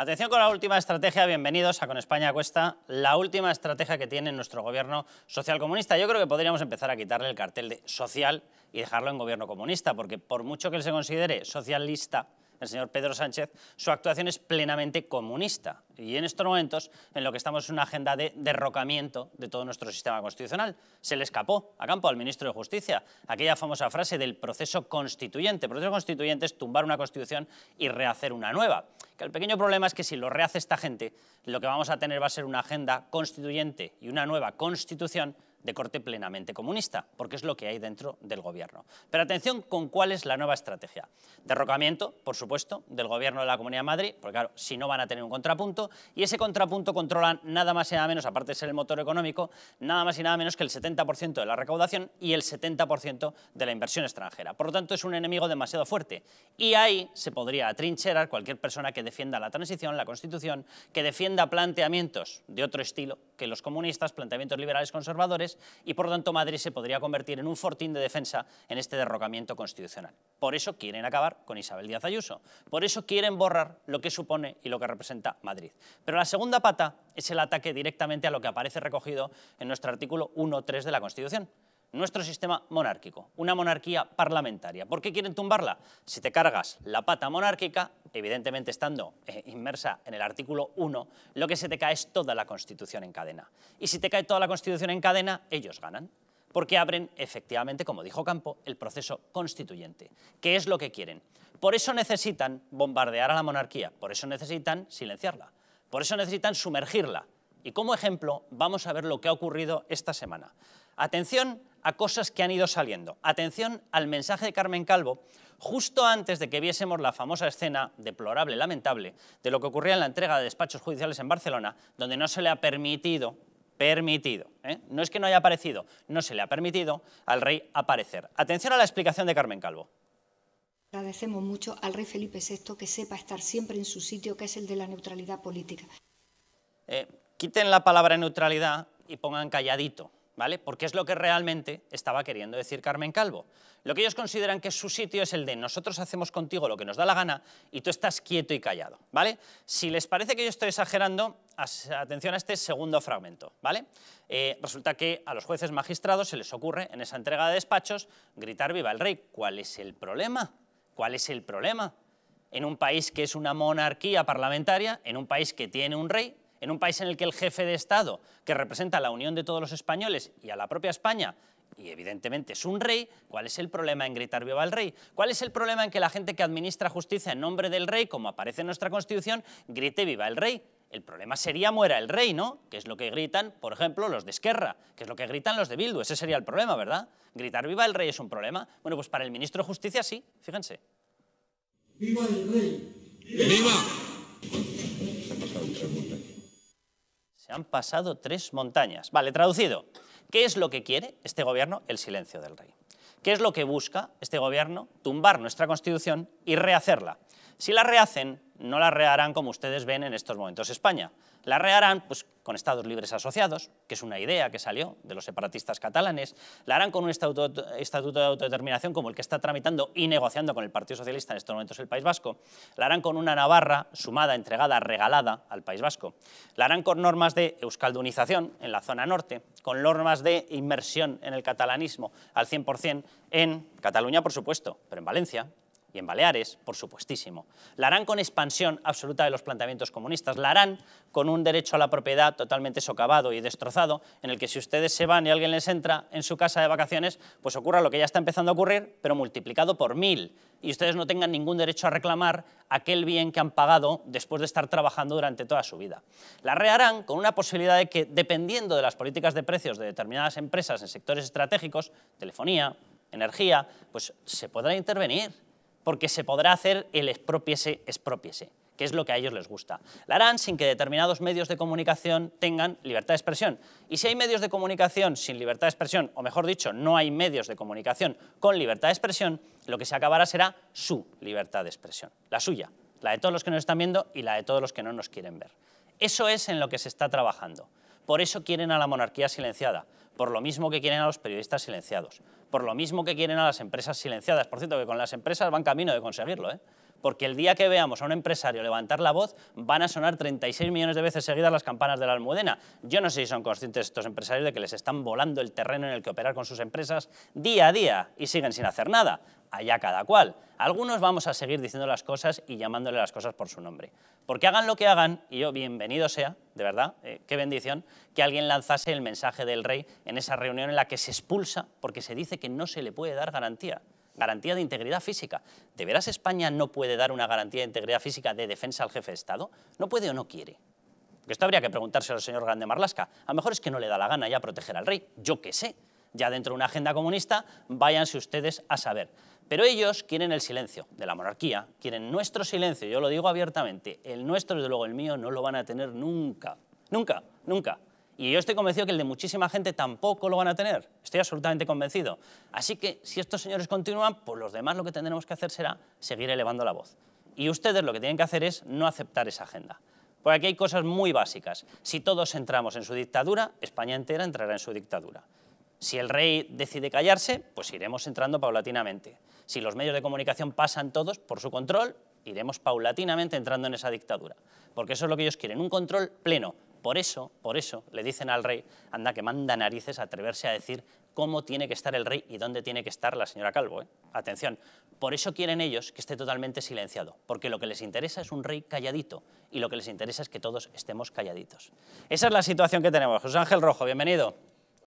Atención con la última estrategia, bienvenidos a Con España Cuesta, la última estrategia que tiene nuestro gobierno socialcomunista. Yo creo que podríamos empezar a quitarle el cartel de social y dejarlo en gobierno comunista, porque por mucho que él se considere socialista, el señor Pedro Sánchez, su actuación es plenamente comunista. Y en estos momentos, en lo que estamos es una agenda de derrocamiento de todo nuestro sistema constitucional. Se le escapó a campo al ministro de Justicia aquella famosa frase del proceso constituyente. El proceso constituyente es tumbar una constitución y rehacer una nueva. Que el pequeño problema es que si lo rehace esta gente, lo que vamos a tener va a ser una agenda constituyente y una nueva constitución de corte plenamente comunista, porque es lo que hay dentro del gobierno. Pero atención con cuál es la nueva estrategia. Derrocamiento, por supuesto, del gobierno de la Comunidad de Madrid, porque claro, si no van a tener un contrapunto, y ese contrapunto controla nada más y nada menos, aparte de ser el motor económico, nada más y nada menos que el 70% de la recaudación y el 70% de la inversión extranjera. Por lo tanto, es un enemigo demasiado fuerte. Y ahí se podría atrincherar cualquier persona que defienda la transición, la Constitución, que defienda planteamientos de otro estilo, que los comunistas, planteamientos liberales conservadores, y por tanto Madrid se podría convertir en un fortín de defensa en este derrocamiento constitucional. Por eso quieren acabar con Isabel Díaz Ayuso, por eso quieren borrar lo que supone y lo que representa Madrid. Pero la segunda pata es el ataque directamente a lo que aparece recogido en nuestro artículo 1.3 de la Constitución nuestro sistema monárquico, una monarquía parlamentaria. ¿Por qué quieren tumbarla? Si te cargas la pata monárquica, evidentemente estando eh, inmersa en el artículo 1, lo que se te cae es toda la Constitución en cadena. Y si te cae toda la Constitución en cadena, ellos ganan porque abren, efectivamente, como dijo Campo, el proceso constituyente, que es lo que quieren. Por eso necesitan bombardear a la monarquía, por eso necesitan silenciarla, por eso necesitan sumergirla. Y como ejemplo, vamos a ver lo que ha ocurrido esta semana. Atención a cosas que han ido saliendo. Atención al mensaje de Carmen Calvo justo antes de que viésemos la famosa escena, deplorable, lamentable, de lo que ocurría en la entrega de despachos judiciales en Barcelona, donde no se le ha permitido, permitido, ¿eh? no es que no haya aparecido, no se le ha permitido al rey aparecer. Atención a la explicación de Carmen Calvo. Agradecemos mucho al rey Felipe VI que sepa estar siempre en su sitio, que es el de la neutralidad política. Eh, quiten la palabra neutralidad y pongan calladito, porque es lo que realmente estaba queriendo decir Carmen Calvo. Lo que ellos consideran que su sitio es el de nosotros hacemos contigo lo que nos da la gana y tú estás quieto y callado, ¿vale? Si les parece que yo estoy exagerando, atención a este segundo fragmento, ¿vale? Eh, resulta que a los jueces magistrados se les ocurre en esa entrega de despachos gritar viva el rey. ¿Cuál es el problema? ¿Cuál es el problema? En un país que es una monarquía parlamentaria, en un país que tiene un rey, en un país en el que el jefe de Estado, que representa a la unión de todos los españoles y a la propia España, y evidentemente es un rey, ¿cuál es el problema en gritar viva el rey? ¿Cuál es el problema en que la gente que administra justicia en nombre del rey, como aparece en nuestra Constitución, grite viva el rey? El problema sería muera el rey, ¿no? Que es lo que gritan, por ejemplo, los de Esquerra, que es lo que gritan los de Bildu. Ese sería el problema, ¿verdad? Gritar viva el rey es un problema. Bueno, pues para el ministro de Justicia sí, fíjense. ¡Viva el rey! ¡Viva! han pasado tres montañas. Vale, traducido. ¿Qué es lo que quiere este gobierno? El silencio del rey. ¿Qué es lo que busca este gobierno? Tumbar nuestra Constitución y rehacerla. Si la rehacen, no la reharán como ustedes ven en estos momentos España. La reharán pues, con Estados libres asociados, que es una idea que salió de los separatistas catalanes. La harán con un estatuto, estatuto de autodeterminación como el que está tramitando y negociando con el Partido Socialista en estos momentos el País Vasco. La harán con una Navarra sumada, entregada, regalada al País Vasco. La harán con normas de euskaldunización en la zona norte, con normas de inmersión en el catalanismo al 100% en Cataluña, por supuesto, pero en Valencia, en Baleares, por supuestísimo. La harán con expansión absoluta de los planteamientos comunistas, la harán con un derecho a la propiedad totalmente socavado y destrozado, en el que si ustedes se van y alguien les entra en su casa de vacaciones, pues ocurra lo que ya está empezando a ocurrir, pero multiplicado por mil, y ustedes no tengan ningún derecho a reclamar aquel bien que han pagado después de estar trabajando durante toda su vida. La reharán con una posibilidad de que, dependiendo de las políticas de precios de determinadas empresas en sectores estratégicos, telefonía, energía, pues se podrá intervenir porque se podrá hacer el expropiese, expropiese, que es lo que a ellos les gusta. La harán sin que determinados medios de comunicación tengan libertad de expresión. Y si hay medios de comunicación sin libertad de expresión, o mejor dicho, no hay medios de comunicación con libertad de expresión, lo que se acabará será su libertad de expresión, la suya, la de todos los que nos están viendo y la de todos los que no nos quieren ver. Eso es en lo que se está trabajando. Por eso quieren a la monarquía silenciada, por lo mismo que quieren a los periodistas silenciados, por lo mismo que quieren a las empresas silenciadas. Por cierto, que con las empresas van camino de conseguirlo, ¿eh? porque el día que veamos a un empresario levantar la voz, van a sonar 36 millones de veces seguidas las campanas de la almudena. Yo no sé si son conscientes estos empresarios de que les están volando el terreno en el que operar con sus empresas día a día y siguen sin hacer nada. Allá cada cual. Algunos vamos a seguir diciendo las cosas y llamándole las cosas por su nombre. Porque hagan lo que hagan, y yo bienvenido sea, de verdad, eh, qué bendición, que alguien lanzase el mensaje del rey en esa reunión en la que se expulsa porque se dice que no se le puede dar garantía garantía de integridad física. ¿De veras España no puede dar una garantía de integridad física de defensa al jefe de Estado? ¿No puede o no quiere? esto habría que preguntárselo al señor Grande Marlasca. A lo mejor es que no le da la gana ya proteger al rey, yo qué sé. Ya dentro de una agenda comunista, váyanse ustedes a saber. Pero ellos quieren el silencio de la monarquía, quieren nuestro silencio, yo lo digo abiertamente, el nuestro, desde luego el mío, no lo van a tener nunca, nunca, nunca. Y yo estoy convencido que el de muchísima gente tampoco lo van a tener. Estoy absolutamente convencido. Así que si estos señores continúan, pues los demás lo que tendremos que hacer será seguir elevando la voz. Y ustedes lo que tienen que hacer es no aceptar esa agenda. Porque aquí hay cosas muy básicas. Si todos entramos en su dictadura, España entera entrará en su dictadura. Si el rey decide callarse, pues iremos entrando paulatinamente. Si los medios de comunicación pasan todos por su control, iremos paulatinamente entrando en esa dictadura. Porque eso es lo que ellos quieren, un control pleno, por eso, por eso, le dicen al rey, anda que manda narices atreverse a decir cómo tiene que estar el rey y dónde tiene que estar la señora Calvo. ¿eh? Atención, por eso quieren ellos que esté totalmente silenciado, porque lo que les interesa es un rey calladito y lo que les interesa es que todos estemos calladitos. Esa es la situación que tenemos. José Ángel Rojo, bienvenido.